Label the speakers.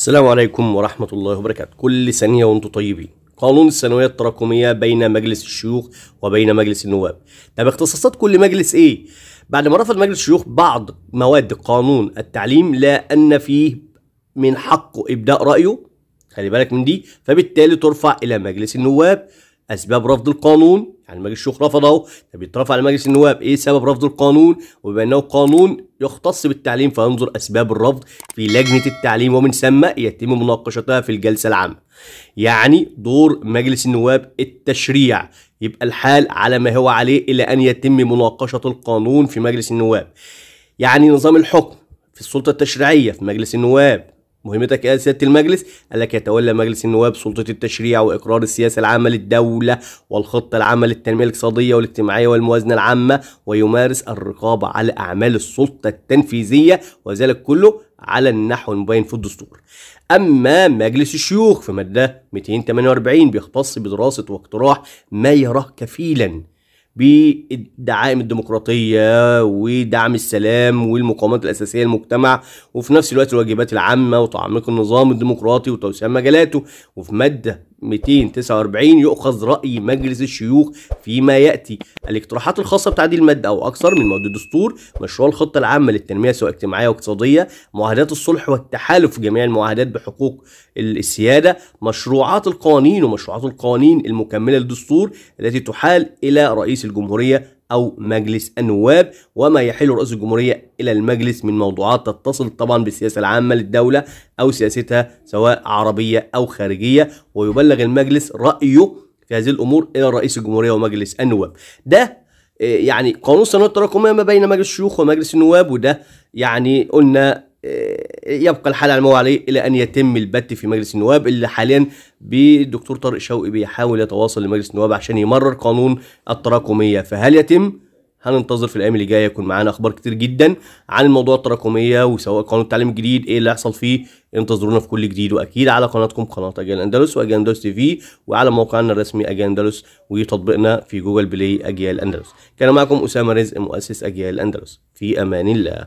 Speaker 1: السلام عليكم ورحمة الله وبركاته كل ثانية وانتم طيبين قانون الثانوية التراكمية بين مجلس الشيوخ وبين مجلس النواب طب اختصاصات كل مجلس ايه؟ بعد ما رفض مجلس الشيوخ بعض مواد قانون التعليم لا أن فيه من حقه إبداء رأيه خلي بالك من دي فبالتالي ترفع إلى مجلس النواب اسباب رفض القانون يعني مجلس الشيوخ رفضه اهو ده بيترفع على مجلس النواب ايه سبب رفض القانون وبما انه قانون يختص بالتعليم فينظر اسباب الرفض في لجنه التعليم ومن ثم يتم مناقشتها في الجلسه العامه يعني دور مجلس النواب التشريع يبقى الحال على ما هو عليه الى ان يتم مناقشه القانون في مجلس النواب يعني نظام الحكم في السلطه التشريعيه في مجلس النواب مهمتك ايه يا سيادة المجلس قال لك يتولى مجلس النواب سلطة التشريع وإقرار السياسة العامة للدولة والخطة العامة للتنمية الاقتصادية والاجتماعية والموازنة العامة ويمارس الرقابة على أعمال السلطة التنفيذية وذلك كله على النحو المبين في الدستور أما مجلس الشيوخ في مادة 248 بيختص بدراسة واقتراح ما يراه كفيلا بالدعائم الديمقراطية ودعم السلام والمقاومات الأساسية للمجتمع وفي نفس الوقت الواجبات العامة وتعميق النظام الديمقراطي وتوسيع مجالاته وفي مادة 249 يؤخذ رأي مجلس الشيوخ فيما يأتي الاقتراحات الخاصة بتعديل المادة أو أكثر من مواد الدستور مشروع الخطة العامة للتنمية سواء اجتماعية واقتصادية معاهدات الصلح والتحالف في جميع المعاهدات بحقوق السيادة مشروعات القوانين ومشروعات القوانين المكملة للدستور التي تحال إلى رئيس الجمهورية أو مجلس النواب وما يحل رئيس الجمهورية إلى المجلس من موضوعات تتصل طبعا بالسياسة العامة للدولة أو سياستها سواء عربية أو خارجية ويبلغ المجلس رأيه في هذه الأمور إلى رئيس الجمهورية ومجلس النواب ده آه، يعني قانون السنوات التراكمية ما بين مجلس الشيوخ ومجلس النواب وده يعني قلنا آه، يبقى الحال على الموالي الى ان يتم البت في مجلس النواب اللي حاليا بالدكتور طارق شوقي بيحاول يتواصل لمجلس النواب عشان يمرر قانون التراكميه فهل يتم هننتظر في الايام اللي جايه يكون معانا اخبار كتير جدا عن الموضوع التراكميه وسواء قانون التعليم الجديد ايه اللي هيحصل فيه انتظرونا في كل جديد واكيد على قناتكم قناه اجي الاندلس واجي اندلس تي في وعلى موقعنا الرسمي اجي اندلس وتطبيقنا في جوجل بلاي اجيال الاندلس كان معكم اسامه رزق مؤسس اجيال الاندلس في امان الله